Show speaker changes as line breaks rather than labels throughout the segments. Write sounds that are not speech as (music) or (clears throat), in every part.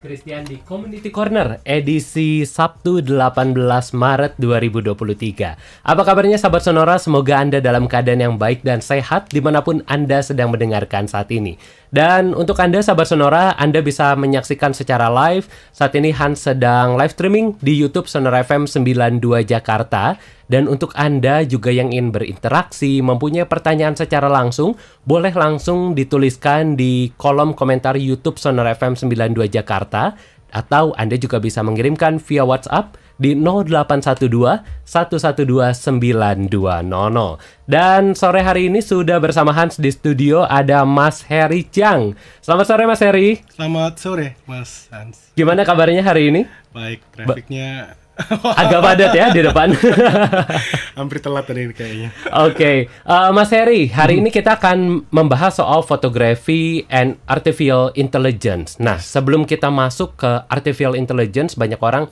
Christian di Community Corner edisi Sabtu 18 Maret 2023. Apa kabarnya sahabat Sonora? Semoga Anda dalam keadaan yang baik dan sehat dimanapun Anda sedang mendengarkan saat ini. Dan untuk Anda sahabat Sonora, Anda bisa menyaksikan secara live. Saat ini Hans sedang live streaming di YouTube Sonora FM 92 Jakarta dan untuk Anda juga yang ingin berinteraksi, mempunyai pertanyaan secara langsung, boleh langsung dituliskan di kolom komentar YouTube Sonar FM 92 Jakarta atau Anda juga bisa mengirimkan via WhatsApp di 0812 112 9200. Dan sore hari ini sudah bersama Hans di studio ada Mas Heri Chang. Selamat sore Mas Heri.
Selamat sore Mas Hans.
Gimana kabarnya hari ini?
Baik, trafiknya
Agak padat ya di depan.
(laughs) Hampir telat tadi kayaknya.
Oke, okay. uh, eh, Mas Heri, hari hmm. ini kita akan membahas soal fotografi and artificial intelligence. Nah, sebelum kita masuk ke artificial intelligence, banyak orang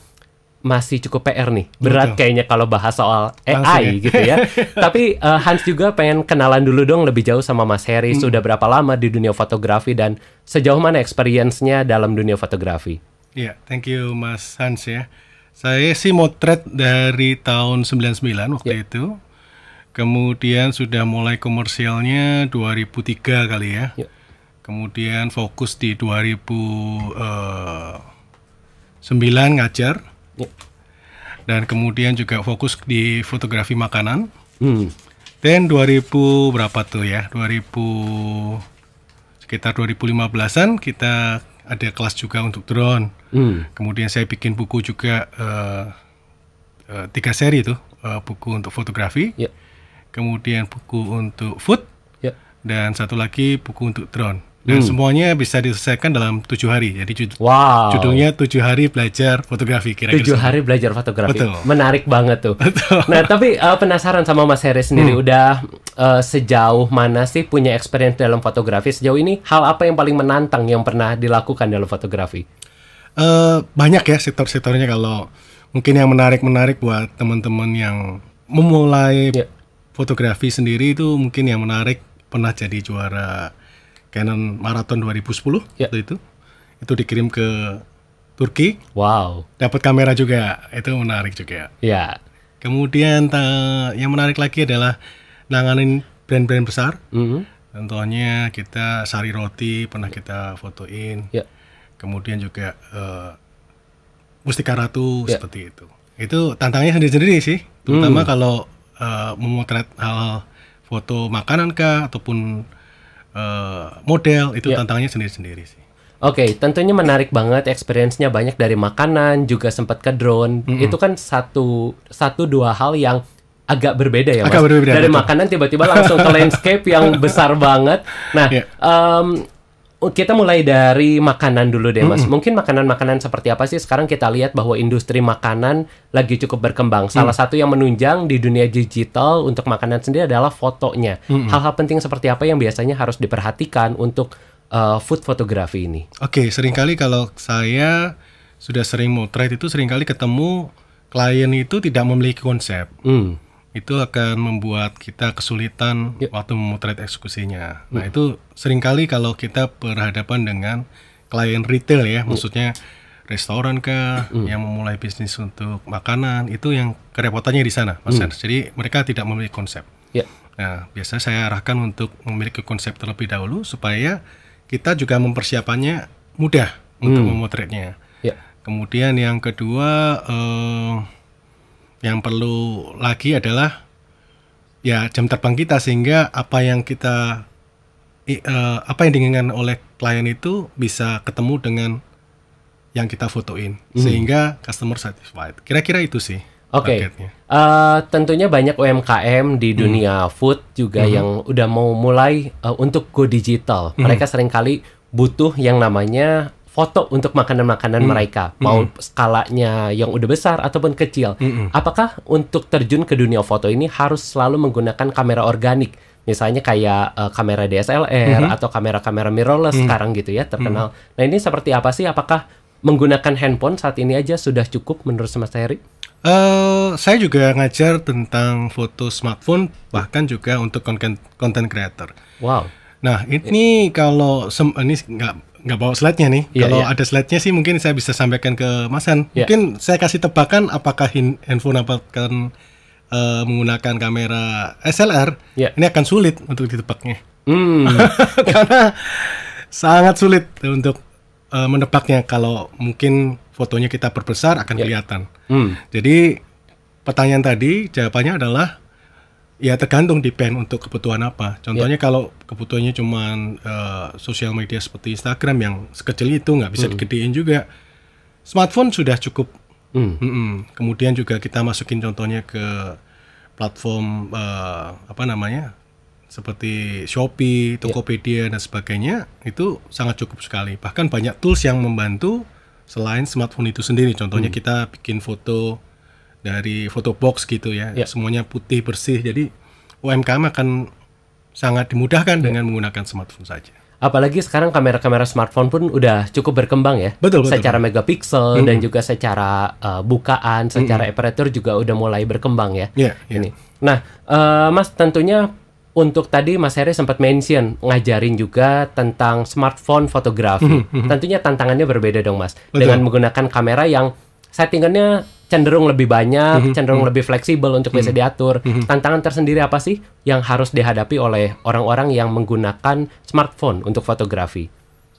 masih cukup PR nih. Berat Betul. kayaknya kalau bahas soal AI ya. (laughs) gitu ya. (laughs) Tapi uh, Hans juga pengen kenalan dulu dong lebih jauh sama Mas Heri. Hmm. Sudah berapa lama di dunia fotografi dan sejauh mana experience-nya dalam dunia fotografi?
Iya, yeah, thank you Mas Hans ya. Saya sih motret dari tahun 99 waktu yeah. itu. Kemudian sudah mulai komersialnya 2003 kali ya. Yeah. Kemudian fokus di 2009 eh, ngajar. Yeah. Dan kemudian juga fokus di fotografi makanan. Hmm. Dan 2000 berapa tuh ya? 2000 sekitar 2015-an kita ada kelas juga untuk drone. Hmm. Kemudian saya bikin buku juga uh, uh, tiga seri tuh uh, buku untuk fotografi, yeah. kemudian buku untuk food, yeah. dan satu lagi buku untuk drone. Dan hmm. semuanya bisa diselesaikan dalam tujuh hari. Jadi jud wow. judulnya tujuh hari belajar fotografi. Kira-kira tujuh hari belajar fotografi. Betul. Menarik banget tuh.
Betul. Nah tapi uh, penasaran sama Mas Heri sendiri hmm. udah uh, sejauh mana sih punya experience dalam fotografi sejauh ini? Hal apa yang paling menantang yang pernah dilakukan dalam fotografi?
uh, banyak ya sektor-sektornya kalau mungkin yang menarik-menarik buat teman-teman yang memulai yeah. fotografi sendiri itu mungkin yang menarik pernah jadi juara Canon Marathon 2010 yeah. waktu itu. Itu dikirim ke Turki. Wow. Dapat kamera juga. Itu menarik juga. Ya. Yeah. Kemudian yang menarik lagi adalah nanganin brand-brand besar. Mm -hmm. Contohnya kita Sari Roti pernah kita fotoin. Yeah kemudian juga uh, Mustika Ratu ya. seperti itu. Itu tantangannya sendiri-sendiri sih, terutama hmm. kalau uh, memotret hal foto makanan kah ataupun uh, model itu ya. tantangannya sendiri-sendiri sih.
Oke, okay, tentunya menarik banget experience-nya banyak dari makanan juga sempat ke drone. Mm -hmm. Itu kan satu satu dua hal yang agak berbeda ya mas. Agak berbeda, dari betul. makanan tiba-tiba langsung ke landscape yang (laughs) besar banget. Nah, yeah. Ya. um, Oh, kita mulai dari makanan dulu deh mas. Mm Mungkin makanan-makanan seperti apa sih sekarang kita lihat bahwa industri makanan lagi cukup berkembang. Mm. Salah mm. satu yang menunjang di dunia digital untuk makanan sendiri adalah fotonya. Mm -hmm. Hal-hal penting seperti apa yang biasanya harus diperhatikan untuk uh, food photography ini?
Oke, okay, seringkali kalau saya sudah sering motret itu seringkali ketemu klien itu tidak memiliki konsep. Mm itu akan membuat kita kesulitan yep. Ya. waktu memotret eksekusinya. Nah, ya. itu seringkali kalau kita berhadapan dengan klien retail ya, mm. maksudnya restoran ke mm. yang memulai bisnis untuk makanan, itu yang kerepotannya di sana, Mas Mm. Jadi mereka tidak memiliki konsep. Yep. Nah, biasanya saya arahkan untuk memiliki konsep terlebih dahulu supaya kita juga mempersiapannya mudah mm. untuk memotretnya. Yep. Kemudian yang kedua eh, yang perlu lagi adalah ya jam terbang kita sehingga apa yang kita uh, apa yang diinginkan oleh klien itu bisa ketemu dengan yang kita fotoin hmm. sehingga customer satisfied. Kira-kira itu sih. Oke. Okay. Uh, eh,
tentunya banyak UMKM di hmm. dunia food juga hmm. yang udah mau mulai uh, untuk go digital. Hmm. Mereka seringkali butuh yang namanya foto untuk makanan-makanan mm. mereka, mau skalanya yang udah besar ataupun kecil. Mm Apakah untuk terjun ke dunia foto ini harus selalu menggunakan kamera organik? Misalnya kayak uh, kamera DSLR -hmm. atau kamera-kamera mirrorless mm. sekarang gitu ya, terkenal. Mm. Nah, ini seperti apa sih? Apakah menggunakan handphone saat ini aja sudah cukup menurut Mas Heri?
Uh, saya juga ngajar tentang foto smartphone bahkan juga untuk konten content creator. Wow. Nah ini kalau ini nggak nggak bawa slide-nya nih. Yeah, Kalau yeah. ada slide-nya sih mungkin saya bisa sampaikan ke Mas Han. Yeah. Mungkin saya kasih tebakan apakah handphone dapatkan uh, menggunakan kamera SLR yeah. ini akan sulit untuk ditebaknya. Mm. (laughs) Karena sangat sulit untuk uh, menebaknya kalau mungkin fotonya kita perbesar akan yeah. kelihatan. Mm. Jadi pertanyaan tadi jawabannya adalah Ya tergantung depend untuk kebutuhan apa. Ya. Contohnya yeah. kalau kebutuhannya cuma uh, eh, sosial media seperti Instagram yang sekecil itu nggak bisa mm. digedein juga. Smartphone sudah cukup. Mm. Mm -mm. Kemudian juga kita masukin contohnya ke platform uh, apa namanya seperti Shopee, ya. Tokopedia yeah. dan sebagainya itu sangat cukup sekali. Bahkan banyak tools yang membantu selain smartphone itu sendiri. Contohnya mm. kita bikin foto dari foto box gitu ya. ya. Semuanya putih bersih. Jadi UMKM akan sangat dimudahkan ya. dengan menggunakan smartphone saja.
Apalagi sekarang kamera-kamera smartphone pun udah cukup berkembang ya. Betul, betul. Secara megapiksel -hmm. dan juga secara uh, bukaan, secara -hmm. aperture juga udah mulai berkembang ya. ya, ya. Ini. Nah, uh, Mas tentunya untuk tadi Mas Heri sempat mention ngajarin juga tentang smartphone fotografi. Mm-hmm, mm-hmm. Tentunya tantangannya berbeda dong Mas Betul. dengan menggunakan kamera yang settingannya cenderung lebih banyak, mm -hmm. cenderung mm -hmm. lebih fleksibel untuk mm -hmm. bisa mhm. diatur. Mm -hmm. Tantangan tersendiri apa sih yang harus dihadapi oleh orang-orang yang menggunakan
smartphone untuk fotografi?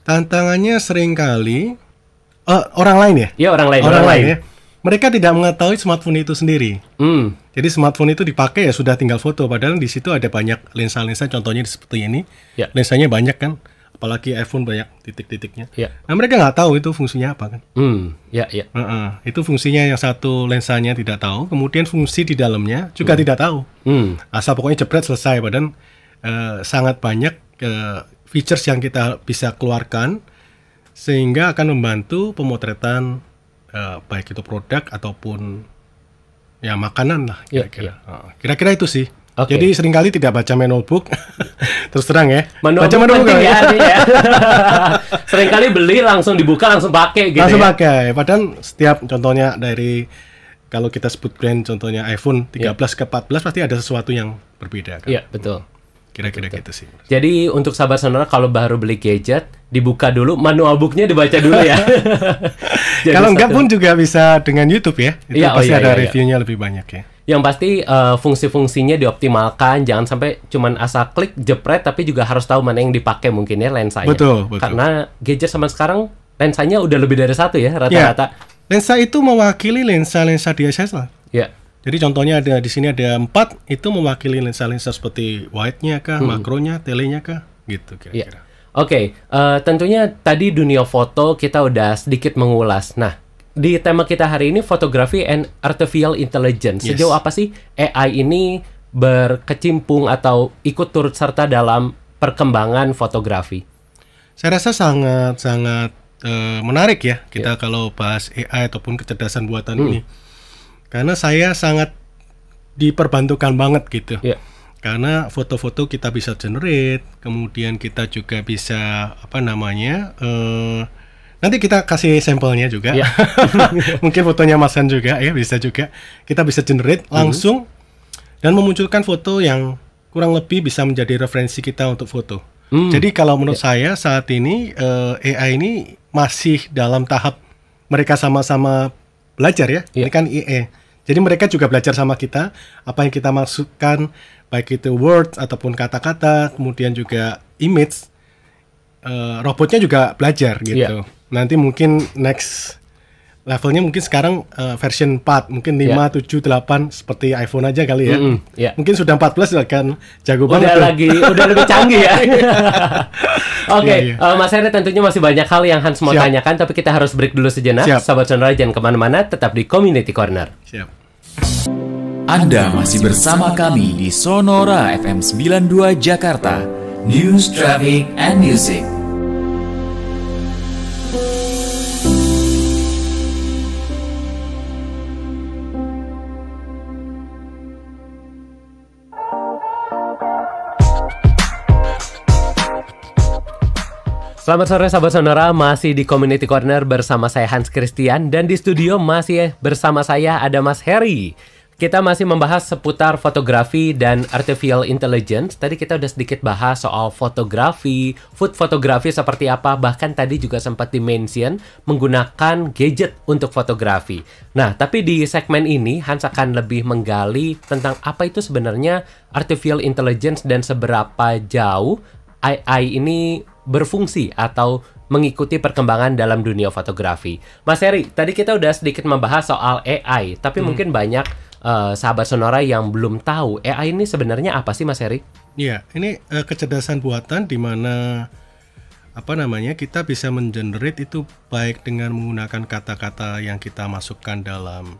Tantangannya seringkali uh, orang lain ya. Iya orang lain. Orang, orang lain. lain ya. Mereka tidak mengetahui smartphone itu sendiri. Mm. Jadi smartphone itu dipakai ya sudah tinggal foto. Padahal di situ ada banyak lensa-lensa. Contohnya seperti ini. Yeah. Lensanya banyak kan apalagi iPhone banyak titik-titiknya. Ya. Nah mereka nggak tahu itu fungsinya apa kan? Hmm, ya ya. Uh -uh. Itu fungsinya yang satu lensanya tidak tahu, kemudian fungsi di dalamnya juga hmm. tidak tahu. Hmm. Asal pokoknya jepret selesai, badan uh, eh, sangat banyak uh, features yang kita bisa keluarkan sehingga akan membantu pemotretan uh, baik itu produk ataupun ya makanan lah iya, kira-kira. Iya. Kira-kira ya, ya. uh, kira -kira itu sih. Okay. Jadi seringkali tidak baca manual book. (laughs) Terus terang ya. Manual baca manual book ya. ya. (laughs) seringkali
beli langsung dibuka langsung pakai gitu. Langsung ya.
pakai. Padahal setiap contohnya dari kalau kita sebut brand contohnya iPhone 13 iya. yeah. ke 14 pasti ada sesuatu yang berbeda kan. Iya, yeah, betul. Kira-kira gitu sih. Jadi
untuk sahabat sonora kalau baru beli gadget dibuka dulu manual booknya dibaca dulu ya.
(laughs) kalau enggak pun juga bisa dengan YouTube ya. Itu yeah, oh pasti oh, iya, ada iya, iya. reviewnya iya. lebih banyak ya
yang pasti uh, fungsi-fungsinya dioptimalkan jangan sampai cuman asal klik jepret tapi juga harus tahu mana yang dipakai mungkin ya lensanya betul, betul. karena gadget sama sekarang lensanya udah lebih dari satu ya, ya rata-rata
ya. lensa itu mewakili lensa-lensa lah. ya jadi contohnya ada di sini ada empat itu mewakili lensa-lensa seperti wide-nya kah, hmm. makronya, telenya kah, gitu ya. kira-kira. Ya. Oke, okay, uh, eh, tentunya tadi dunia foto kita udah sedikit
mengulas. Nah, di tema kita hari ini fotografi and artificial intelligence. Yes. Sejauh apa sih AI ini berkecimpung atau ikut turut serta dalam perkembangan
fotografi? Saya rasa sangat sangat uh, menarik ya kita yeah. kalau bahas AI ataupun kecerdasan buatan hmm. ini. Karena saya sangat diperbantukan banget gitu. Yeah. Karena foto-foto kita bisa generate, kemudian kita juga bisa apa namanya? Uh, Nanti kita kasih sampelnya juga. Yeah. (laughs) Mungkin fotonya Masan juga ya bisa juga. Kita bisa generate hmm. langsung dan memunculkan foto yang kurang lebih bisa menjadi referensi kita untuk foto. Mm. Jadi kalau menurut yeah. saya saat ini uh, eh, AI ini masih dalam tahap mereka sama-sama belajar ya. Yeah. Ini kan IE. Jadi mereka juga belajar sama kita apa yang kita masukkan baik itu words ataupun kata-kata, kemudian juga image. Uh, robotnya juga belajar gitu. Yeah nanti mungkin next levelnya mungkin sekarang uh, version 4 mungkin 5 yeah. 7 8 seperti iPhone aja kali ya. Mm -hmm. yeah. Mungkin sudah 14 kan jago udah banget. Udah lagi udah lebih canggih ya. (laughs) (laughs) Oke, okay. Iya, iya. yeah,
yeah. uh, Mas Henry tentunya masih banyak hal yang Hans mau Siap. tanyakan tapi kita harus break dulu sejenak. Siap. Sahabat Sonora jangan kemana mana tetap di Community Corner. Siap. Anda masih bersama kami di Sonora FM 92 Jakarta. News, Traffic, and Music. Selamat sore sahabat sonora, masih di Community Corner bersama saya Hans Christian dan di studio masih bersama saya ada Mas Heri. Kita masih membahas seputar fotografi dan artificial intelligence. Tadi kita udah sedikit bahas soal fotografi, food fotografi seperti apa, bahkan tadi juga sempat dimention menggunakan gadget untuk fotografi. Nah, tapi di segmen ini Hans akan lebih menggali tentang apa itu sebenarnya artificial intelligence dan seberapa jauh AI ini berfungsi atau mengikuti perkembangan dalam dunia fotografi. Mas Heri, tadi kita udah sedikit membahas soal AI, tapi hmm. mungkin banyak uh, sahabat sonora yang belum tahu AI ini sebenarnya apa sih Mas Heri?
Iya, ini uh, kecerdasan buatan di mana apa namanya kita bisa mengenerate itu baik dengan menggunakan kata-kata yang kita masukkan dalam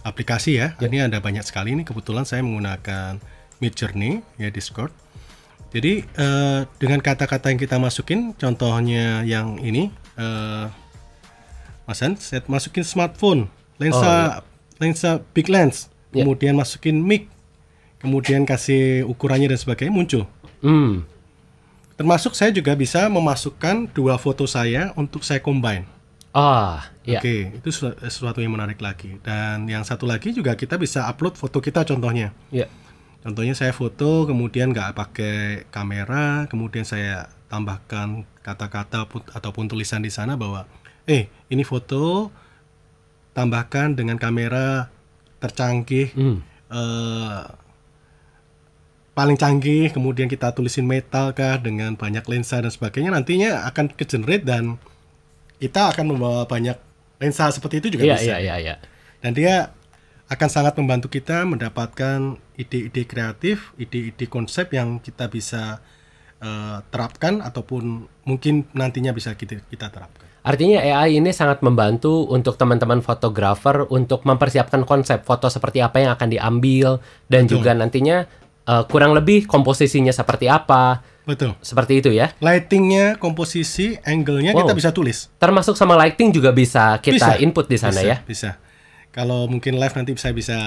aplikasi ya. Jadi ya. Ini ada banyak sekali ini kebetulan saya menggunakan Midjourney ya Discord. Jadi uh, dengan kata-kata yang kita masukin, contohnya yang ini, uh, Mas set saya masukin smartphone, lensa, oh, iya. lensa big lens, yeah. kemudian masukin mic, kemudian kasih ukurannya dan sebagainya muncul. Mm. Termasuk saya juga bisa memasukkan dua foto saya untuk saya combine. Ah, iya. oke, okay, itu sesuatu yang menarik lagi. Dan yang satu lagi juga kita bisa upload foto kita contohnya. Yeah Contohnya saya foto, kemudian nggak pakai kamera, kemudian saya tambahkan kata-kata ataupun tulisan di sana bahwa, eh ini foto tambahkan dengan kamera tercanggih, hmm. eh, paling canggih, kemudian kita tulisin metal kah dengan banyak lensa dan sebagainya, nantinya akan kegenerate dan kita akan membawa banyak lensa seperti itu juga yeah, bisa. Iya, yeah, yeah, iya. Dan dia akan sangat membantu kita mendapatkan ide-ide kreatif, ide-ide konsep yang kita bisa uh, terapkan ataupun mungkin nantinya bisa kita, kita terapkan.
Artinya AI ini sangat membantu untuk teman-teman fotografer untuk mempersiapkan konsep foto seperti apa yang akan diambil dan Betul. juga nantinya uh, kurang lebih komposisinya seperti apa. Betul. Seperti itu
ya. Lightingnya, komposisi, angle-nya wow. kita bisa tulis.
Termasuk sama lighting juga bisa
kita bisa, input di sana bisa, ya. Bisa kalau mungkin live nanti saya bisa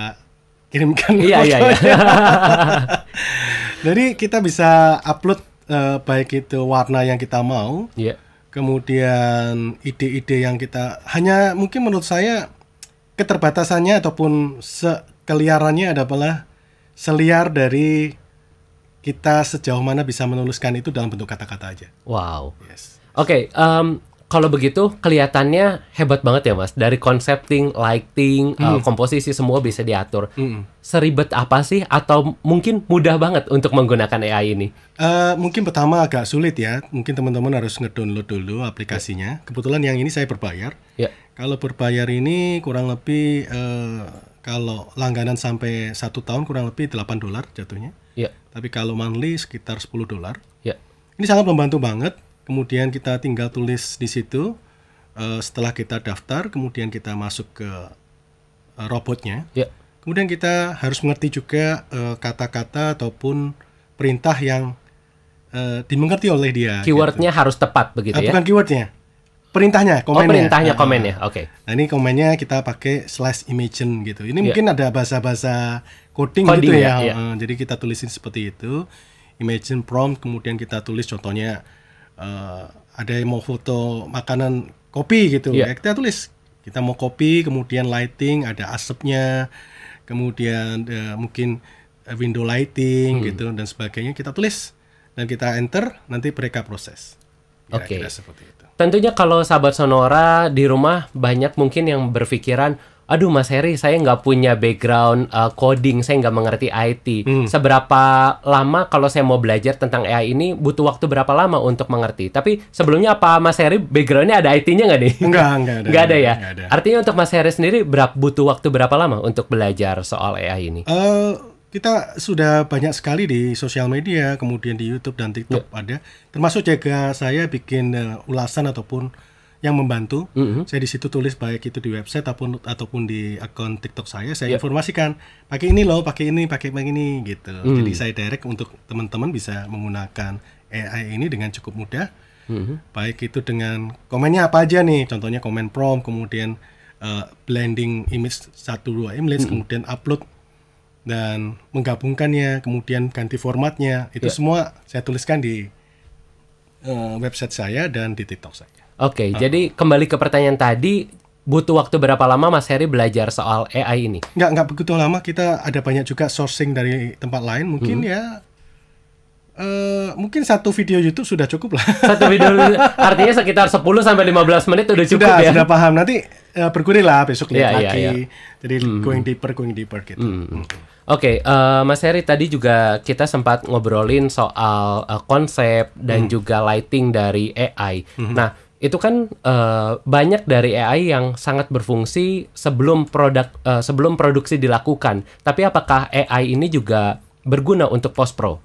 kirimkan iya iya, iya. (laughs) jadi kita bisa upload uh, baik itu warna yang kita mau yeah. kemudian ide-ide yang kita hanya mungkin menurut saya keterbatasannya ataupun sekeliarannya adalah seliar dari kita sejauh mana bisa menuliskan itu dalam bentuk kata-kata aja wow yes Oke, okay, um, kalau begitu kelihatannya hebat banget
ya mas dari concepting, lighting, mm. uh, komposisi semua bisa diatur. Mm. Seribet apa sih atau mungkin mudah banget untuk menggunakan AI ini?
Uh, mungkin pertama agak sulit ya. Mungkin teman-teman harus ngedownload dulu aplikasinya. Yeah. Kebetulan yang ini saya berbayar. Yeah. Kalau berbayar ini kurang lebih uh, kalau langganan sampai satu tahun kurang lebih 8 dolar jatuhnya. Yeah. Tapi kalau monthly sekitar 10 dolar. Yeah. Ini sangat membantu banget kemudian kita tinggal tulis di situ uh, setelah kita daftar kemudian kita masuk ke uh, robotnya yeah. kemudian kita harus mengerti juga eh, kata-kata uh, ataupun perintah yang uh, dimengerti oleh dia gitu. keywordnya gitu. harus tepat begitu uh, ya bukan keywordnya perintahnya oh, komennya oh perintahnya uh, komennya oke okay. nah ini komennya kita pakai slash imagine gitu ini yeah. mungkin ada bahasa-bahasa coding, gitu coding gitu ya, ya. Yeah. Ya. jadi kita tulisin seperti itu imagine prompt kemudian kita tulis contohnya uh, ada yang mau foto makanan kopi gitu yeah. ya kita tulis kita mau kopi kemudian lighting ada asapnya kemudian uh, mungkin eh, window lighting hmm. gitu dan sebagainya kita tulis dan kita enter nanti mereka proses ya, oke okay. tentunya kalau sahabat sonora di rumah banyak
mungkin yang berpikiran aduh Mas Heri saya nggak punya background uh, coding saya nggak mengerti IT hmm. seberapa lama kalau saya mau belajar tentang AI ini butuh waktu berapa lama untuk mengerti tapi sebelumnya apa Mas Heri backgroundnya ada IT-nya nggak nih nggak nggak ada (laughs) nggak ada ya enggak ada. artinya untuk Mas Heri sendiri berapa butuh waktu berapa lama untuk belajar soal AI ini
uh, kita sudah banyak sekali di sosial media kemudian di YouTube dan TikTok yeah. ada termasuk juga saya bikin uh, ulasan ataupun yang membantu. Mm -hmm. Saya di situ tulis baik itu di website ataupun ataupun di akun TikTok saya. Saya yeah. informasikan pakai ini loh, pakai ini, pakai ini gitu. Mm. Jadi saya direct untuk teman-teman bisa menggunakan AI ini dengan cukup mudah. Mm -hmm. Baik itu dengan komennya apa aja nih, contohnya komen prom kemudian uh, blending image satu dua image, mm -hmm. kemudian upload dan menggabungkannya, kemudian ganti formatnya. Itu yeah. semua saya tuliskan di uh, website saya dan di TikTok saya. Oke, okay, uh. jadi kembali ke pertanyaan tadi,
butuh waktu berapa lama Mas Heri belajar soal AI ini?
Nggak, nggak begitu lama. Kita ada banyak juga sourcing dari tempat lain. Mungkin hmm. ya Uh, mungkin satu video YouTube sudah cukup lah. (laughs) Satu video (laughs)
artinya sekitar 10 sampai 15 menit udah cukup sudah, ya. Sudah
paham. Nanti uh, bergulir lah besok lihat yeah, iya, lagi. Yeah, yeah. Jadi hmm, hmm. going deeper, going deeper gitu. Hmm. hmm. Oke,
okay, uh, eh, Mas Heri tadi juga kita sempat ngobrolin soal uh, konsep dan mm. juga lighting dari AI. -hmm. Nah, itu kan uh, banyak dari AI yang sangat berfungsi sebelum produk uh, sebelum produksi dilakukan. Tapi apakah AI ini juga berguna untuk post pro?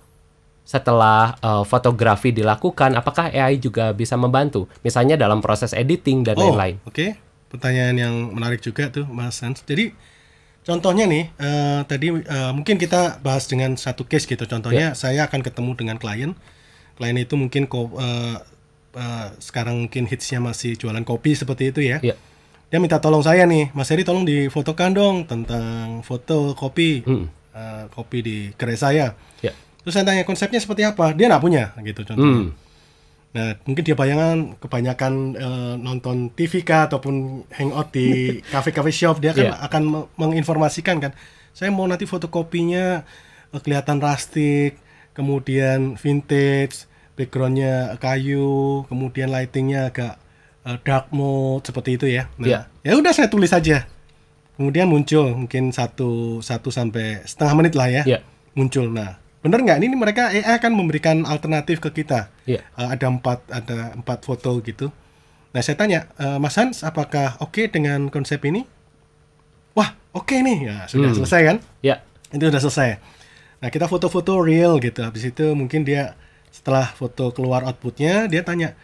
Setelah uh, fotografi dilakukan, apakah AI juga bisa membantu? Misalnya dalam proses editing dan oh, lain-lain.
Oh, Oke, okay. pertanyaan yang menarik juga tuh, Mas Hans. Jadi Contohnya nih, uh, tadi uh, mungkin kita bahas dengan satu case gitu. Contohnya, yeah. saya akan ketemu dengan klien. Klien itu mungkin ko, uh, Eh, sekarang mungkin hitsnya masih jualan kopi seperti itu ya. Yeah. Dia minta tolong saya nih, Mas Heri tolong difotokan dong tentang foto kopi hmm. uh, kopi di kere saya. Yeah. Terus saya tanya konsepnya seperti apa, dia nggak punya gitu contohnya. Hmm. Nah mungkin dia bayangan kebanyakan uh, nonton TV kah ataupun hangout di (laughs) cafe cafe shop dia kan yeah. akan menginformasikan kan, saya mau nanti fotokopinya kelihatan rustic, kemudian vintage backgroundnya kayu, kemudian lightingnya agak uh, dark mode seperti itu ya. Nah, yeah. ya udah saya tulis aja. Kemudian muncul mungkin satu satu sampai setengah menit lah ya. Yeah. Muncul. Nah, bener nggak? Ini mereka AI akan memberikan alternatif ke kita. Yeah. Ya. Uh, ada empat ada empat foto gitu. Nah, saya tanya uh, Mas Hans, apakah oke okay dengan konsep ini? Wah, oke okay nih. Ya, sudah hmm. selesai kan? Ya. Yeah. Itu sudah selesai. Nah, kita foto-foto real gitu. Habis itu mungkin dia setelah foto keluar outputnya dia tanya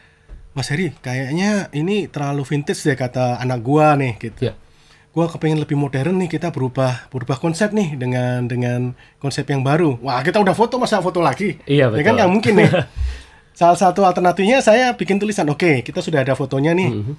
Mas Heri kayaknya ini terlalu vintage deh kata anak gua nih gitu yeah. gua kepengen lebih modern nih kita berubah berubah konsep nih dengan dengan konsep yang baru wah kita udah foto masa foto lagi iya yeah, betul ya kan nggak mungkin nih (laughs) salah satu alternatifnya saya bikin tulisan oke okay, kita sudah ada fotonya nih mm -hmm.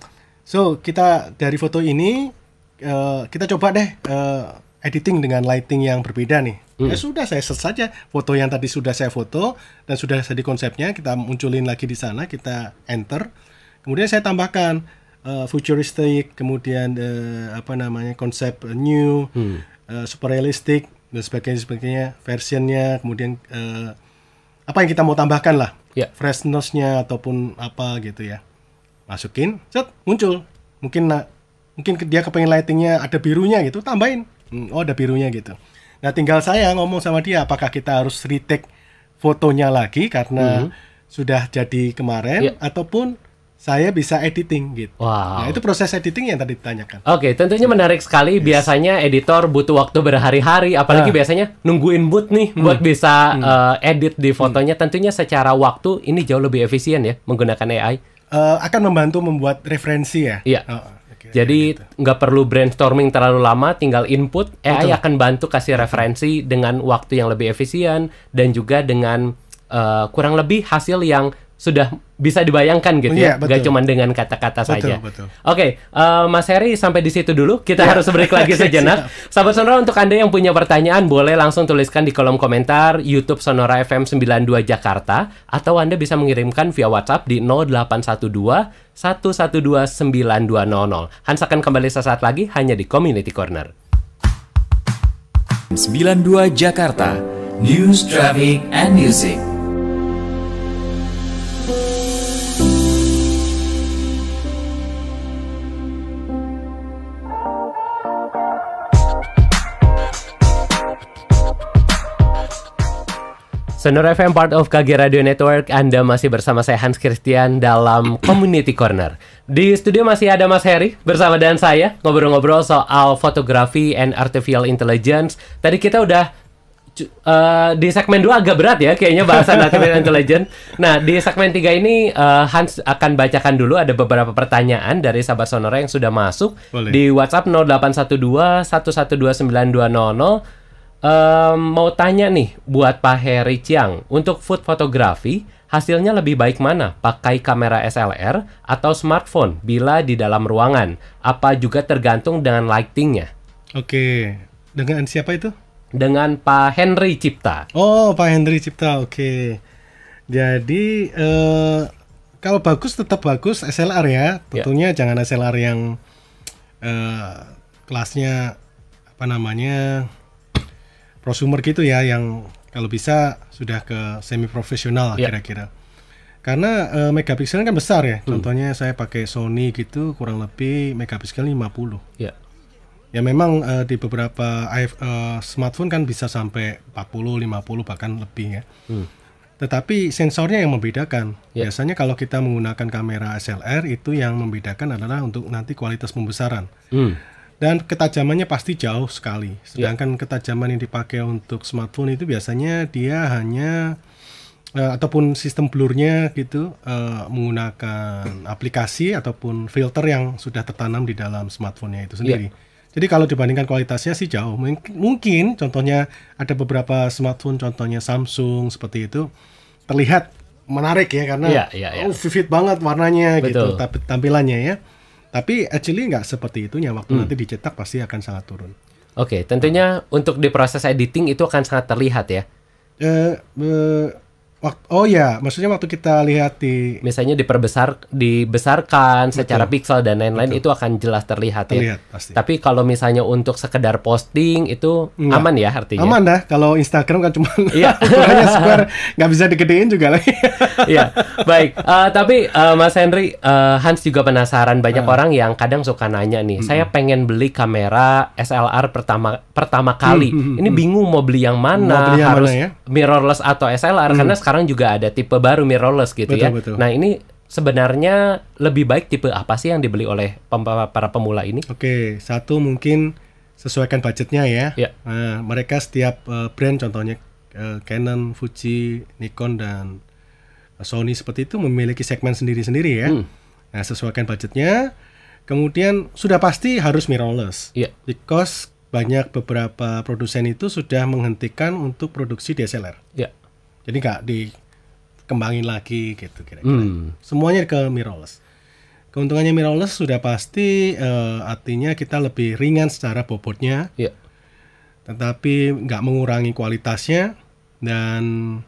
so kita dari foto ini uh, kita coba deh uh, editing dengan lighting yang berbeda nih. Ya hmm. Ya sudah saya set saja foto yang tadi sudah saya foto dan sudah jadi konsepnya kita munculin lagi di sana kita enter. Kemudian saya tambahkan uh, eh, futuristic, kemudian uh, apa namanya konsep eh, new, hmm. uh, super realistic dan sebagainya sebagainya versionnya, kemudian uh, apa yang kita mau tambahkan lah, yeah. freshnessnya ataupun apa gitu ya, masukin, set muncul, mungkin nah, mungkin dia kepengen lightingnya ada birunya gitu, tambahin, Hmm, oh, ada birunya gitu. Nah, tinggal saya ngomong sama dia apakah kita harus retake fotonya lagi karena -hmm. sudah jadi kemarin yeah. ataupun saya bisa editing gitu. Wow. Nah, itu proses editing yang tadi
ditanyakan. Oke, okay, tentunya menarik sekali. Yes. Biasanya editor butuh waktu berhari-hari, apalagi nah. biasanya nungguin boot nih hmm. buat bisa hmm. uh, edit di hmm. fotonya. Hmm. Tentunya secara waktu ini jauh lebih efisien ya menggunakan AI.
Uh, eh, akan membantu membuat referensi ya.
Iya. Uh -uh. Jadi gitu. nggak perlu brainstorming terlalu lama, tinggal input. AI akan bantu kasih referensi dengan waktu yang lebih efisien dan juga dengan uh, kurang lebih hasil yang sudah bisa dibayangkan gitu ya, ya. Betul. cuma dengan kata-kata saja. Oke, okay, uh, eh, Mas Heri sampai di situ dulu. Kita yeah. harus break lagi (laughs) sejenak. Sahabat Sonora untuk Anda yang punya pertanyaan boleh langsung tuliskan di kolom komentar YouTube Sonora FM 92 Jakarta atau Anda bisa mengirimkan via WhatsApp di 0812 1129200 Hans akan kembali sesaat lagi hanya di Community Corner. 92 Jakarta News, Traffic, and Music Sonora FM part of KG Radio Network. Anda masih bersama saya Hans Christian dalam Community Corner. Di studio masih ada Mas Heri bersama dan saya ngobrol-ngobrol soal fotografi and artificial intelligence. Tadi kita udah uh, di segmen 2 agak berat ya kayaknya bahasan artificial (laughs) intelligence. Nah, di segmen 3 ini uh, Hans akan bacakan dulu ada beberapa pertanyaan dari sahabat Sonora yang sudah masuk Boleh. di WhatsApp 0812 1129200 Um, mau tanya nih buat Pak Heri Chiang, untuk food photography hasilnya lebih baik mana? Pakai kamera SLR atau smartphone bila di dalam ruangan? Apa juga tergantung dengan lightingnya? Oke, dengan siapa itu? Dengan Pak Henry Cipta.
Oh, Pak Henry Cipta, oke. Jadi uh, kalau bagus tetap bagus SLR ya. ya, tentunya yeah. jangan SLR yang uh, kelasnya apa namanya? prosumer gitu ya yang kalau bisa sudah ke semi profesional yeah. Iya. kira-kira. Karena uh, eh, megapikselnya kan besar ya. Hmm. Contohnya saya pakai Sony gitu kurang lebih megapiksel 50. Ya. Yeah. Ya memang uh, di beberapa uh, smartphone kan bisa sampai 40, 50 bahkan lebih ya. Hmm. Tetapi sensornya yang membedakan. Yeah. Biasanya kalau kita menggunakan kamera SLR itu yang membedakan adalah untuk nanti kualitas pembesaran. Hmm dan ketajamannya pasti jauh sekali. Iya. Sedangkan yeah. ketajaman yang dipakai untuk smartphone itu biasanya dia hanya uh, ataupun sistem blurnya gitu uh, menggunakan aplikasi ataupun filter yang sudah tertanam di dalam smartphone-nya itu iya. sendiri. Yeah. Jadi kalau dibandingkan kualitasnya sih jauh. Mungkin, contohnya ada beberapa smartphone contohnya Samsung seperti itu terlihat menarik ya karena yeah, yeah, yeah. oh vivid banget warnanya gitu, Betul. gitu tapi tampilannya ya. Tapi actually nggak seperti itunya. Waktu hmm. nanti dicetak pasti akan sangat turun.
Oke, okay, tentunya uh. untuk di proses editing itu akan sangat terlihat ya.
Uh, uh, Waktu, oh ya, maksudnya waktu kita lihat
di misalnya diperbesar dibesarkan Betul. secara pixel dan lain-lain itu akan jelas terlihat, ya. terlihat ya. Pasti. Tapi kalau misalnya untuk sekedar posting itu Enggak. aman ya artinya. Aman
dah kalau Instagram kan cuma (laughs) iya. ukurannya (laughs) square nggak bisa digedein juga lagi.
(laughs) iya. Baik. Uh, tapi uh, Mas Henry uh, Hans juga penasaran banyak uh. orang yang kadang suka nanya nih, -hmm. saya pengen beli kamera SLR pertama pertama kali. -hmm. Ini bingung mau beli yang mana, beli yang harus mana, ya? mirrorless atau SLR -hmm. karena mm. sekarang sekarang juga ada tipe baru mirrorless gitu betul, ya. Betul. Nah, ini sebenarnya lebih baik tipe apa sih yang dibeli oleh para pemula ini?
Oke, satu mungkin sesuaikan budgetnya ya. ya. Nah, mereka setiap uh, brand contohnya uh, Canon, Fuji, Nikon dan Sony seperti itu memiliki segmen sendiri-sendiri ya. Hmm. Nah, sesuaikan budgetnya. Kemudian sudah pasti harus mirrorless. Ya. Because banyak beberapa produsen itu sudah menghentikan untuk produksi DSLR. Ya. Jadi nggak dikembangin lagi gitu kira-kira. Hmm. Semuanya ke mirrorless. Keuntungannya mirrorless sudah pasti uh, artinya kita lebih ringan secara bobotnya. Yeah. Tetapi nggak mengurangi kualitasnya dan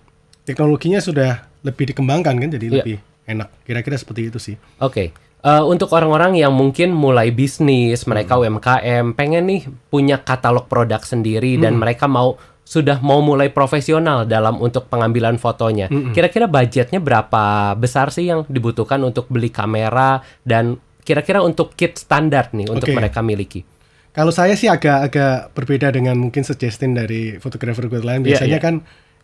teknologinya sudah lebih dikembangkan kan jadi yeah. lebih enak. Kira-kira seperti itu sih. Oke. Okay. Uh, eh, untuk orang-orang yang mungkin mulai bisnis,
mereka hmm. UMKM, pengen nih punya katalog produk sendiri hmm. dan mereka mau sudah mau mulai profesional dalam untuk pengambilan fotonya. Mm -hmm. Kira-kira budgetnya berapa besar sih yang dibutuhkan untuk beli kamera dan kira-kira untuk kit standar nih untuk mereka miliki?
Kalau saya sih agak-agak berbeda dengan mungkin suggestion dari fotografer gue lain. Iya, biasanya yeah, yeah. kan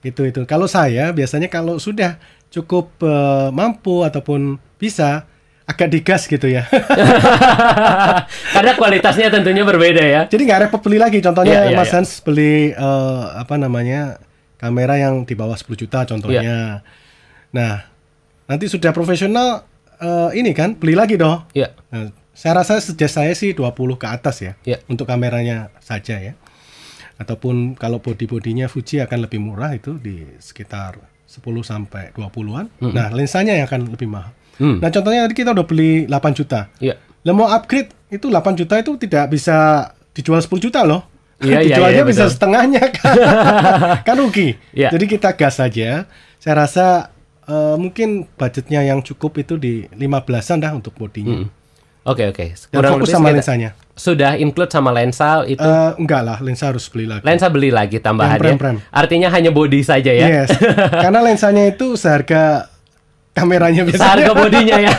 itu itu. Kalau saya biasanya kalau sudah cukup uh, mampu ataupun bisa agak digas gitu ya. (laughs) Karena kualitasnya tentunya berbeda ya. Jadi nggak repot beli lagi. Contohnya yeah, iya, Mas yeah. Hans beli uh, apa namanya kamera yang di bawah 10 juta contohnya. Yeah. Nah nanti sudah profesional uh, ini kan beli lagi dong. Yeah. Iya. Nah, saya rasa sejak saya sih 20 ke atas ya yeah. untuk kameranya saja ya. Ataupun kalau body-bodinya Fuji akan lebih murah itu di sekitar 10 sampai 20-an. Mm -hmm. Nah, lensanya yang akan lebih mahal. Hmm. Nah contohnya tadi kita udah beli 8 juta. Iya. Lah mau upgrade itu 8 juta itu tidak bisa dijual 10 juta loh. Iya, iya, (laughs) iya Dijualnya iya, iya, bisa betul. setengahnya kan. (laughs) kan rugi. Iya. Jadi kita gas aja, Saya rasa uh, mungkin budgetnya yang cukup itu di 15-an dah untuk bodinya. Hmm.
Oke oke. Okay. Kurang fokus sama lensanya.
Sudah include sama lensa itu? Uh, enggak lah, lensa harus beli lagi. Lensa beli lagi tambahan prem,
Artinya hanya body saja ya. Yes.
(laughs) Karena lensanya itu seharga kameranya bisa Seharga (laughs) bodinya ya.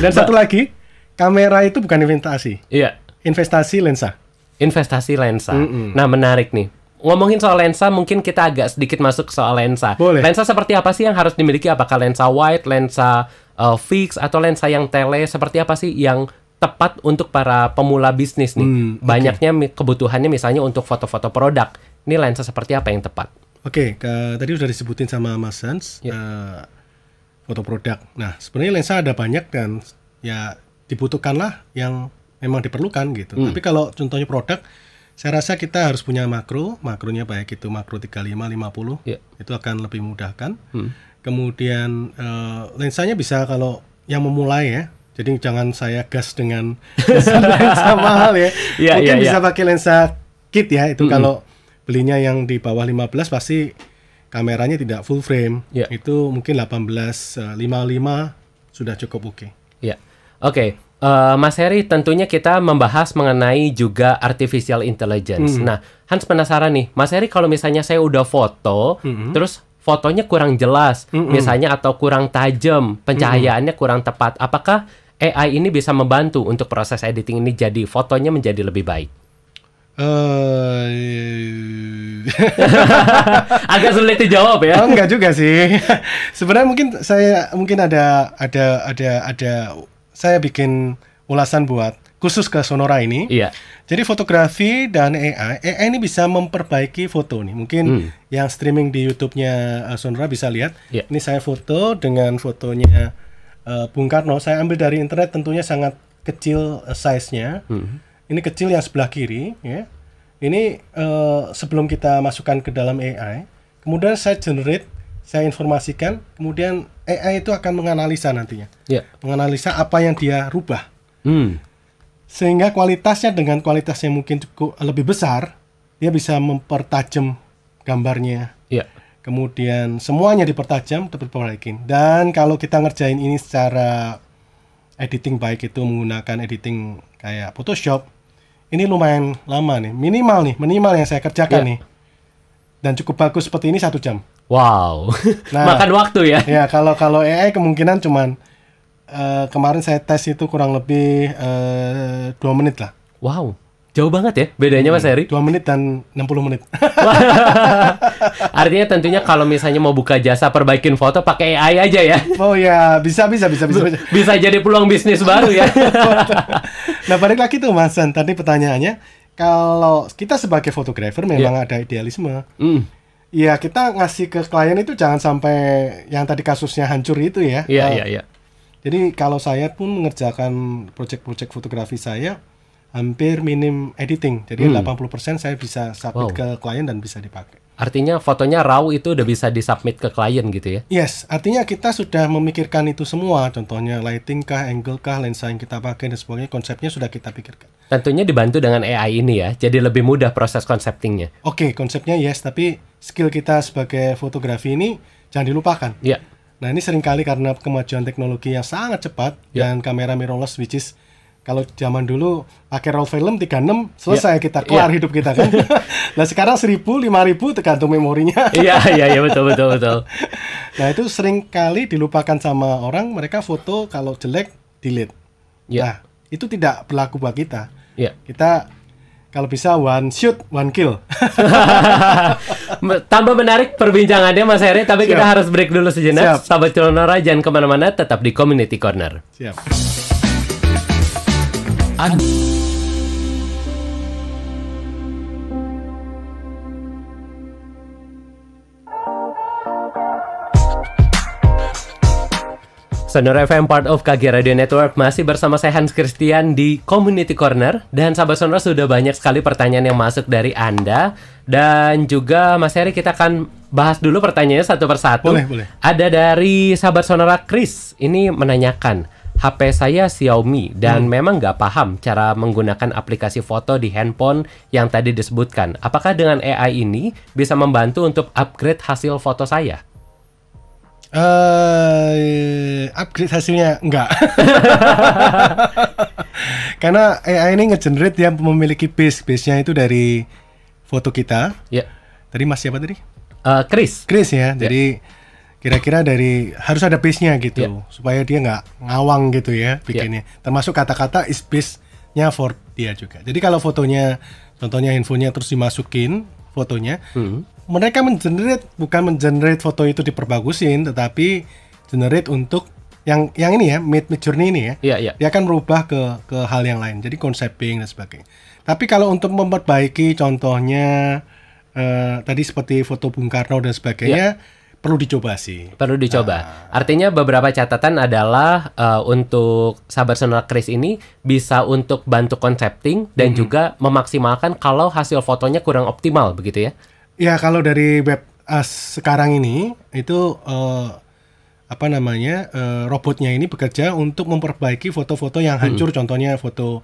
Dan satu lagi, kamera itu bukan investasi. Iya. Investasi lensa.
Investasi lensa. Mm -mm. Nah, menarik nih. Ngomongin soal lensa, mungkin kita agak sedikit masuk soal lensa. Boleh. Lensa seperti apa sih yang harus dimiliki? Apakah lensa wide, lensa uh, eh, fix, atau lensa yang tele? Seperti apa sih yang tepat untuk para pemula bisnis nih? Mm, okay. Banyaknya kebutuhannya misalnya untuk foto-foto produk. Ini lensa seperti apa yang tepat?
Oke, okay, tadi sudah disebutin sama Mas Sans yeah. Ya. uh, foto produk. Nah, sebenarnya lensa ada banyak dan ya dibutuhkanlah yang memang diperlukan gitu. Hmm. Tapi kalau contohnya produk, saya rasa kita harus punya makro, makronya baik itu makro 35 50. Yeah. Itu akan lebih mudahkan. Hmm. Kemudian uh, lensanya bisa kalau yang memulai ya, jadi jangan saya gas dengan (laughs) lensa mahal ya. Yeah, Mungkin yeah, iya. bisa yeah. pakai lensa kit ya. Itu mm -hmm. kalau belinya yang di bawah 15 pasti kameranya tidak full frame. Yeah. Itu mungkin 1855 eh, sudah cukup oke. Okay.
Ya. Yeah. Oke. Okay. Uh, eh, Mas Heri, tentunya kita membahas mengenai juga artificial intelligence. Mm. Nah, Hans penasaran nih, Mas Heri kalau misalnya saya udah foto, mm -hmm. terus fotonya kurang jelas, mm -hmm. misalnya atau kurang tajam, pencahayaannya mm -hmm. kurang tepat, apakah AI ini bisa membantu untuk proses editing ini jadi fotonya menjadi lebih baik?
Uh,
(laughs) agak sulit
dijawab ya. Oh, enggak juga sih. (laughs) Sebenarnya mungkin saya mungkin ada ada ada ada saya bikin ulasan buat khusus ke Sonora ini. Iya. Jadi fotografi dan AI, AI ini bisa memperbaiki foto nih. Mungkin hmm. yang streaming di YouTube-nya eh, Sonora bisa lihat. Iya. Ini saya foto dengan fotonya uh, Bung Karno. Saya ambil dari internet tentunya sangat kecil size-nya. Hmm ini kecil yang sebelah kiri ya ini uh, sebelum kita masukkan ke dalam AI kemudian saya generate saya informasikan kemudian AI itu akan menganalisa nantinya yeah. menganalisa apa yang dia rubah hmm. sehingga kualitasnya dengan kualitasnya mungkin cukup lebih besar dia bisa mempertajam gambarnya yeah. kemudian semuanya dipertajam diperbaiki dan kalau kita ngerjain ini secara editing baik itu menggunakan editing kayak Photoshop ini lumayan lama nih. Minimal nih, minimal yang saya kerjakan yeah. nih. Dan cukup bagus seperti ini satu jam.
Wow, (laughs)
nah, makan waktu ya? Ya kalau kalau AI kemungkinan cuman uh, kemarin saya tes itu kurang lebih eh, dua uh, menit lah. Wow. Jauh banget ya bedanya Mas iya. Heri? 2 menit dan 60 menit.
(laughs) Artinya tentunya kalau misalnya mau buka jasa perbaikin foto pakai AI aja ya.
Oh ya, bisa bisa bisa bisa. Bisa
Bisa jadi peluang bisnis baru ya.
(laughs) nah, balik lagi tuh Mas San, tadi pertanyaannya kalau kita sebagai fotografer memang yeah. ada idealisme. Mm. Ya, kita ngasih ke klien itu jangan sampai yang tadi kasusnya hancur itu ya. Iya, eh, iya, iya. Jadi kalau saya pun mengerjakan proyek-proyek fotografi saya hampir minim editing. Jadi hmm. 80% saya bisa submit wow. ke klien dan bisa dipakai.
Artinya fotonya raw itu udah bisa disubmit ke klien gitu ya?
Yes, artinya kita sudah memikirkan itu semua. Contohnya lighting kah, angle kah, lensa yang kita pakai dan sebagainya. Konsepnya sudah kita pikirkan.
Tentunya dibantu dengan AI ini ya. Jadi lebih mudah proses konseptingnya.
Oke, okay, konsepnya yes. Tapi skill kita sebagai fotografi ini jangan dilupakan. Iya. Yeah. Nah ini seringkali karena kemajuan teknologi yang sangat cepat yeah. dan kamera mirrorless which is kalau zaman dulu pakai roll film 36 selesai yeah. kita kelar yeah. hidup kita kan. (laughs) nah sekarang 1000, 5000 tergantung memorinya. Iya iya iya betul betul betul. (laughs) nah itu sering kali dilupakan sama orang, mereka foto kalau jelek delete. Yeah. Nah, itu tidak berlaku buat kita. Yeah. Kita kalau bisa one shoot one kill.
(laughs) Tambah menarik perbincangannya Mas Heri, tapi Siap. kita harus break dulu sejenak. Siap. Sahabat Cilonora jangan kemana-mana, tetap di Community Corner.
Siap. Anda.
Sonor FM part of KG Radio Network masih bersama saya Hans Christian di Community Corner dan sahabat Sonor sudah banyak sekali pertanyaan yang masuk dari Anda dan juga Mas Heri kita akan bahas dulu pertanyaannya satu persatu. Boleh, boleh. Ada dari sahabat Sonora Chris ini menanyakan HP saya Xiaomi dan hmm. memang nggak paham cara menggunakan aplikasi foto di handphone yang tadi disebutkan. Apakah dengan AI ini bisa membantu untuk upgrade hasil foto saya?
Uh, upgrade hasilnya enggak. (laughs) Karena AI ini ngegenerate yang memiliki base, base-nya itu dari foto kita. Ya. Yeah. Tadi Mas siapa tadi? Uh, Chris. Chris ya. Yeah. Jadi kira-kira dari harus ada base-nya gitu yeah. supaya dia nggak ngawang gitu ya bikinnya yeah. termasuk kata-kata is base-nya for dia juga jadi kalau fotonya contohnya infonya terus dimasukin fotonya hmm. mereka mengenerate bukan mengenerate foto itu diperbagusin tetapi generate untuk yang yang ini ya mid mid journey ini ya yeah, yeah. dia akan merubah ke ke hal yang lain jadi concepting dan sebagainya tapi kalau untuk memperbaiki contohnya eh, tadi seperti foto Bung Karno dan sebagainya yeah perlu dicoba sih. Perlu dicoba. Nah. Artinya
beberapa catatan adalah uh, untuk sabar sonora Chris ini bisa untuk bantu konsepting dan -hmm. juga memaksimalkan kalau hasil fotonya kurang optimal begitu ya.
Ya, kalau dari web uh, sekarang ini itu uh, apa namanya? Uh, robotnya ini bekerja untuk memperbaiki foto-foto yang mhm. hancur -hmm. contohnya foto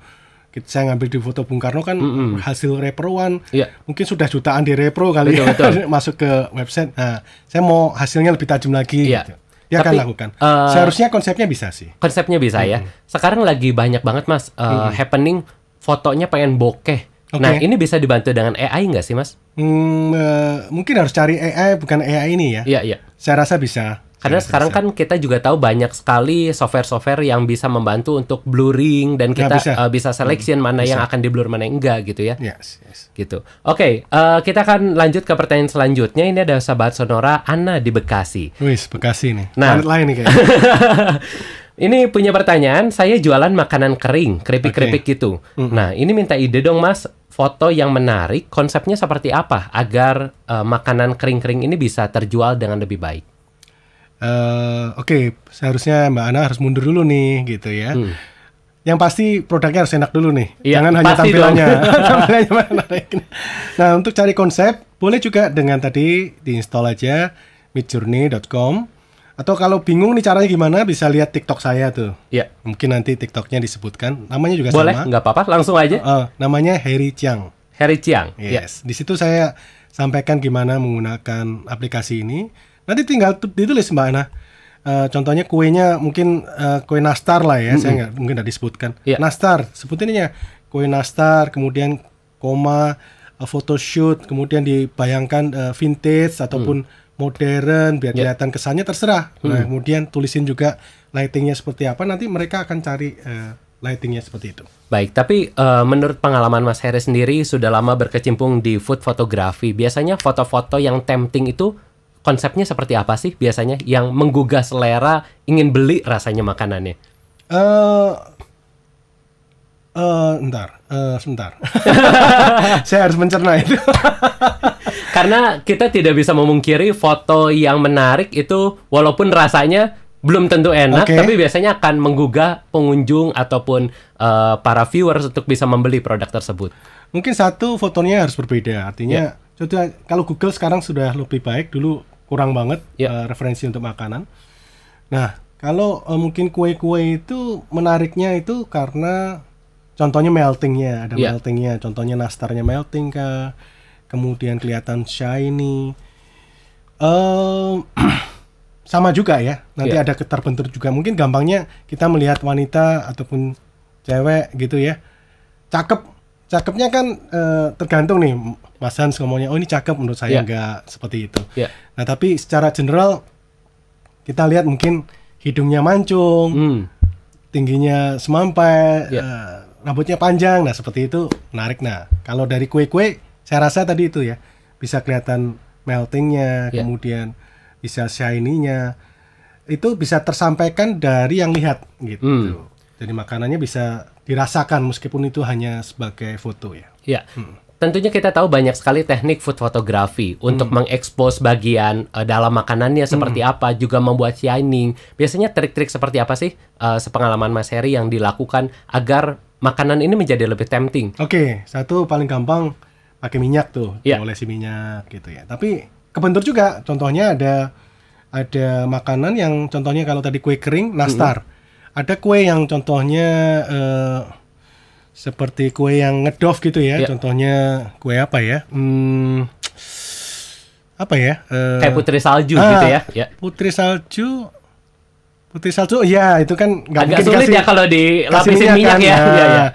saya ngambil di foto Bung Karno kan mm -hmm. hasil reproan yeah. mungkin sudah jutaan di repro kali betul, ya. betul. (laughs) masuk ke website nah saya mau hasilnya lebih tajam lagi yeah. gitu. dia ya kan Tapi, akan lakukan uh, seharusnya
konsepnya bisa sih konsepnya bisa mm -hmm. ya sekarang lagi banyak banget mas uh, mm -hmm. happening fotonya pengen bokeh Okay. Nah, ini bisa dibantu dengan AI nggak sih, Mas?
mm, uh, mungkin harus cari AI, bukan AI ini ya. Iya, iya. Saya rasa bisa. Karena iya, sekarang kan
kita juga tahu banyak sekali software-software yang bisa membantu untuk blurring dan nah, kita ya, bisa. Uh, bisa selection hmm, mana bisa. yang akan di blur mana yang enggak gitu ya. Yes, yes. Gitu. Oke, okay, uh, eh, kita akan lanjut ke pertanyaan selanjutnya. Ini ada sahabat Sonora Anna di Bekasi.
Wis, Bekasi nih. Nah, lain nih kayaknya.
(laughs) Ini punya pertanyaan, saya jualan makanan kering, keripik-keripik okay. gitu. Mm -hmm. Nah, ini minta ide dong, Mas, foto yang menarik, konsepnya seperti apa agar uh, makanan kering-kering ini bisa terjual dengan lebih baik?
Eh, oke okay, seharusnya Mbak Ana harus mundur dulu nih gitu ya. Hmm. Yang pasti produknya harus enak dulu nih. Iya, Jangan hanya tampilannya. (laughs) tampilannya menarik. Nah, untuk cari konsep boleh juga dengan tadi diinstal aja midjourney.com atau kalau bingung nih caranya gimana bisa lihat TikTok saya tuh. Iya. Mungkin nanti TikToknya disebutkan. Namanya juga boleh, sama. Boleh, nggak apa-apa, langsung aja. Uh, namanya Harry Chiang. Harry Chiang. Iya. Yes. Ya. Di situ saya sampaikan gimana menggunakan aplikasi ini Nanti tinggal ditulis Mbak Ana. Uh, contohnya kuenya mungkin uh, kue nastar lah ya, mm -hmm. saya nggak mungkin nggak disebutkan. Yeah. Nastar, sebutinnya kue nastar, kemudian koma uh, photoshoot, kemudian dibayangkan uh, vintage ataupun mm modern biar yeah. kelihatan kesannya terserah. Hmm. Nah, mm. kemudian tulisin juga lightingnya seperti apa. Nanti mereka akan cari uh, lightingnya seperti itu. Baik, tapi
uh, menurut pengalaman Mas Heri sendiri sudah lama berkecimpung di food fotografi Biasanya foto-foto yang tempting itu konsepnya seperti apa sih biasanya yang menggugah selera ingin beli rasanya makanannya?
Uh, uh, ntar, uh, sebentar. (laughs) Saya harus mencerna itu. (laughs)
Karena kita tidak bisa memungkiri foto yang menarik itu walaupun rasanya belum tentu enak, okay. tapi biasanya akan menggugah pengunjung ataupun uh, para viewers untuk
bisa membeli produk tersebut. Mungkin satu fotonya harus berbeda, artinya yeah. Contoh, kalau Google sekarang sudah lebih baik dulu kurang banget yeah. Ya. uh, referensi untuk makanan. Nah, kalau uh, mungkin kue-kue itu menariknya itu karena contohnya meltingnya, ada yeah. meltingnya, contohnya nastarnya melting ke kemudian kelihatan shiny. uh, (clears throat) sama juga ya, nanti yeah. ada keterbentur juga. Mungkin gampangnya kita melihat wanita ataupun cewek gitu ya, cakep cakepnya kan uh, tergantung nih Mas Hans ngomongnya oh ini cakep menurut saya yeah. Ya. nggak seperti itu yeah. Nah, tapi secara general kita lihat mungkin hidungnya mancung, hmm. tingginya semampai, yeah. Ya. uh, rambutnya panjang. Nah, seperti itu menarik. Nah, kalau dari kue-kue saya rasa tadi itu ya bisa kelihatan meltingnya, yeah. kemudian bisa shiny-nya. Itu bisa tersampaikan dari yang lihat gitu. Hmm. Jadi makanannya bisa dirasakan meskipun itu hanya sebagai foto ya. Ya. Hmm tentunya kita tahu banyak sekali teknik food photography
untuk hmm. mengekspos bagian uh, dalam makanannya seperti hmm. apa, juga membuat shining. Biasanya trik-trik seperti apa sih uh, sepengalaman Mas Heri yang dilakukan agar makanan ini menjadi lebih tempting?
Oke, okay, satu paling gampang pakai minyak tuh, yeah.
olesi minyak gitu
ya. Tapi kebentur juga, contohnya ada ada makanan yang contohnya kalau tadi kue kering, nastar. Hmm. Ada kue yang contohnya uh, seperti kue yang ngedof gitu ya. ya. Contohnya kue apa ya? Hmm, apa ya? Uh, Kayak putri salju ah, gitu ya. ya. Putri salju putri salju, ya itu kan gak mungkin sulit dikasih, ya kalau dilapisin minyak, minyak kan. ya. Nah, ya, ya.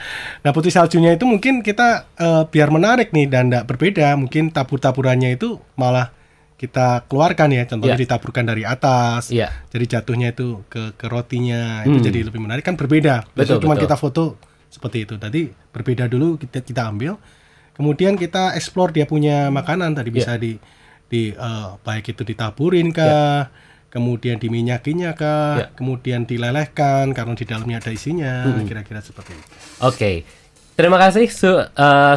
nah putri saljunya itu mungkin kita uh, biar menarik nih dan tidak berbeda, mungkin tabur-taburannya itu malah kita keluarkan ya, contohnya yeah. ditaburkan dari atas, yeah. jadi jatuhnya itu ke ke rotinya, hmm. itu jadi lebih menarik kan berbeda. Betul, betul. Cuma kita foto seperti itu tadi berbeda dulu kita kita ambil kemudian kita explore dia punya makanan tadi bisa yeah. di di uh, baik itu ditaburin ya. kah yeah. kemudian diminyakinya kah yeah. kemudian dilelehkan karena di dalamnya ada isinya hmm. kira-kira mm -hmm. seperti itu oke okay. Terima kasih. Su uh,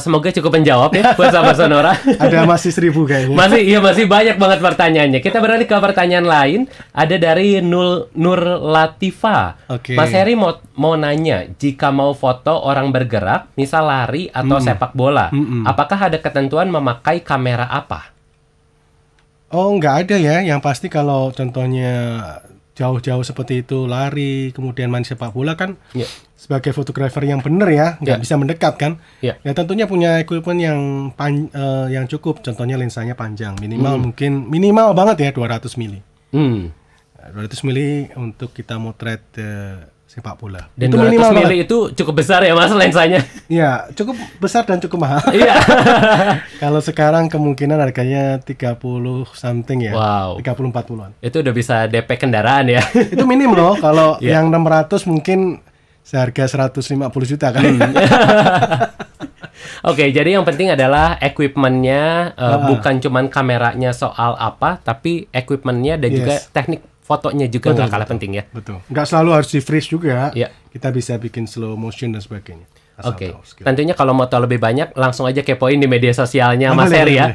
semoga cukup menjawab ya buat sahabat Sonora. (laughs) Ada masih seribu kayaknya. Masih
iya masih banyak banget pertanyaannya. Kita beralih ke pertanyaan lain. Ada dari Nul Nur Latifa. Okay. Mas Heri mau mau nanya jika mau foto orang bergerak, misal lari atau mm. sepak bola, mm -mm. apakah ada ketentuan memakai kamera apa?
Oh nggak ada ya. Yang pasti kalau contohnya jauh-jauh seperti itu lari kemudian main sepak bola kan yeah. sebagai fotografer yang benar ya nggak yeah. bisa mendekat kan yeah. ya tentunya punya equipment yang pan, uh, yang cukup contohnya lensanya panjang minimal mm. mungkin minimal banget ya 200 mili mm. 200 nah, mili untuk kita motret uh, sepak bola. Dan itu minimal mili banget. itu cukup besar ya mas lensanya? Iya, cukup besar dan cukup mahal. Iya. (laughs) Kalau sekarang kemungkinan harganya 30 something ya. Wow. 30 40-an.
Itu udah bisa DP kendaraan ya. (laughs)
itu minim loh. Kalau yeah. yang 600 mungkin seharga 150 juta kan. Hmm. (laughs)
Oke, okay, jadi yang penting adalah equipmentnya uh, uh, bukan cuman kameranya soal apa, tapi equipmentnya dan yes. juga teknik fotonya juga nggak kalah betul. penting ya. Betul.
Nggak selalu harus di freeze juga. Ya. Iya. Kita bisa bikin slow motion dan sebagainya.
Oke. Okay. Tentunya kalau mau tahu lebih banyak langsung aja kepoin di media sosialnya Mas Heri ya.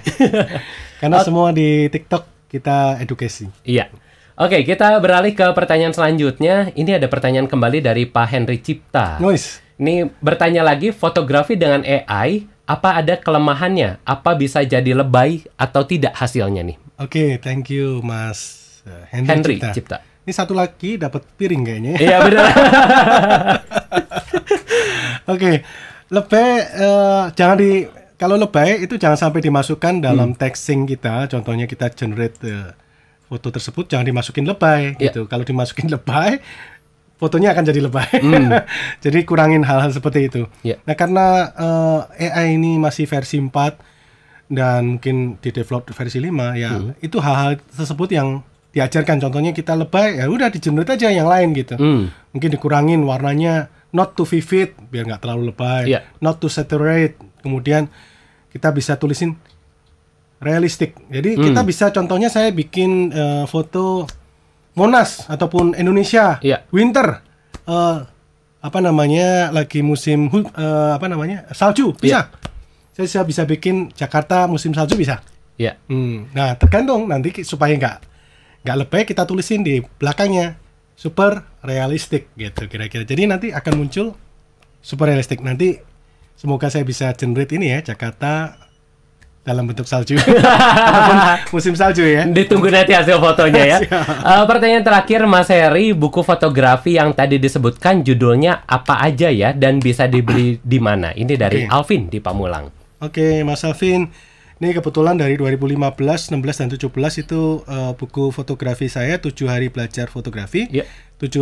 (laughs) Karena oh. semua di TikTok kita edukasi.
Iya. Oke, okay, kita beralih ke pertanyaan selanjutnya. Ini ada pertanyaan kembali dari Pak Henry Cipta. Nice. Ini bertanya lagi, fotografi dengan AI, apa ada kelemahannya? Apa bisa jadi lebay atau tidak
hasilnya nih? Oke, okay, thank you Mas Cipta. Henry, Henry Cipta. Cipta. Ini satu lagi dapat piring kayaknya. Iya benar. (laughs) Oke, lebih eh, uh, jangan di kalau lebay itu jangan sampai dimasukkan dalam hmm. texting kita. Contohnya kita generate uh, foto tersebut jangan dimasukin lebay yeah. gitu. Kalau dimasukin (laughs) lebay fotonya akan jadi lebay. Mm. (laughs) jadi kurangin hal-hal seperti itu. Yeah. Nah, karena uh, eh, AI ini masih versi 4 dan mungkin di develop versi 5 ya mm. itu hal-hal tersebut yang diajarkan contohnya kita lebay ya udah dijemret aja yang lain gitu mm. mungkin dikurangin warnanya not too vivid biar nggak terlalu lebay yeah. not too saturate kemudian kita bisa tulisin realistik jadi mm. kita bisa contohnya saya bikin uh, foto Monas ataupun Indonesia yeah. winter uh, apa namanya lagi musim uh, apa namanya salju iya. bisa yeah. saya bisa, bisa bikin Jakarta musim salju bisa
ya yeah. hmm.
nah tergantung nanti supaya nggak nggak lebay kita tulisin di belakangnya super realistik gitu kira-kira. Jadi nanti akan muncul super realistik. Nanti semoga saya bisa generate ini ya Jakarta dalam bentuk salju (laughs) musim salju ya ditunggu nanti hasil fotonya ya
uh, (laughs) pertanyaan terakhir Mas Heri buku fotografi yang tadi disebutkan judulnya apa aja ya dan bisa dibeli di mana ini dari okay. Alvin di Pamulang
oke okay, Mas Alvin ini kebetulan dari 2015, 16 dan 17 itu uh, buku fotografi saya tujuh hari belajar fotografi. Yeah.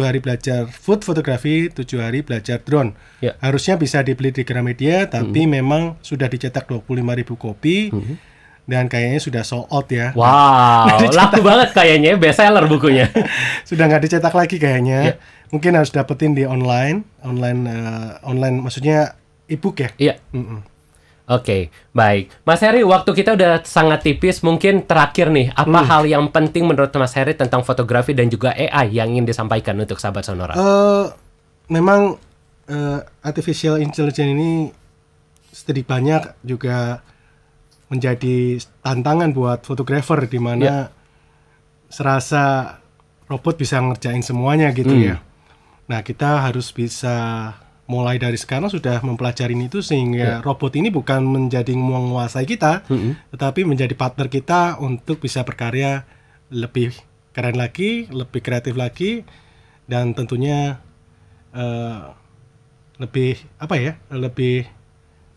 hari belajar food fotografi, tujuh hari belajar drone. Yeah. Harusnya bisa dibeli di Gramedia tapi mm -hmm. memang sudah dicetak 25.000 kopi. Mm -hmm dan kayaknya sudah sold out ya. Wow, (laughs) laku banget kayaknya bestseller bukunya. (laughs) sudah nggak dicetak lagi kayaknya. Yeah. Mungkin harus dapetin di online, online, uh, online, maksudnya e-book ya. Iya. Yeah. Mm -mm.
Oke, okay, baik. Mas Heri, waktu kita udah sangat tipis. Mungkin terakhir nih, apa hmm. hal yang penting menurut Mas Heri tentang fotografi dan juga AI yang ingin disampaikan untuk sahabat Sonora?
Uh, memang uh, artificial intelligence ini sedikit banyak juga menjadi tantangan buat fotografer di mana yeah. serasa robot bisa ngerjain semuanya gitu hmm. ya. Nah, kita harus bisa mulai dari sekarang sudah mempelajari itu sehingga yeah. robot ini bukan menjadi menguasai kita, mm -hmm. tetapi menjadi partner kita untuk bisa berkarya lebih keren lagi, lebih kreatif lagi, dan tentunya uh, lebih apa ya, lebih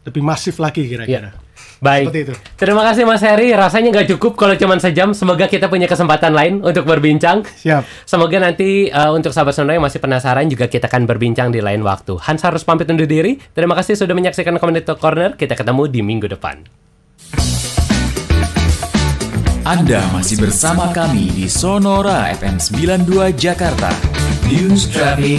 lebih masif lagi kira-kira. Yeah. Baik. itu.
Terima kasih Mas Heri. Rasanya nggak cukup kalau cuma sejam. Semoga kita punya kesempatan lain untuk berbincang. Siap. Semoga nanti uh, untuk sahabat Sonora yang masih penasaran juga kita akan berbincang di lain waktu. Hans harus pamit undur diri. Terima kasih sudah menyaksikan Community Corner. Kita ketemu di minggu depan.
Anda masih bersama kami di Sonora FM 92 Jakarta. News Traffic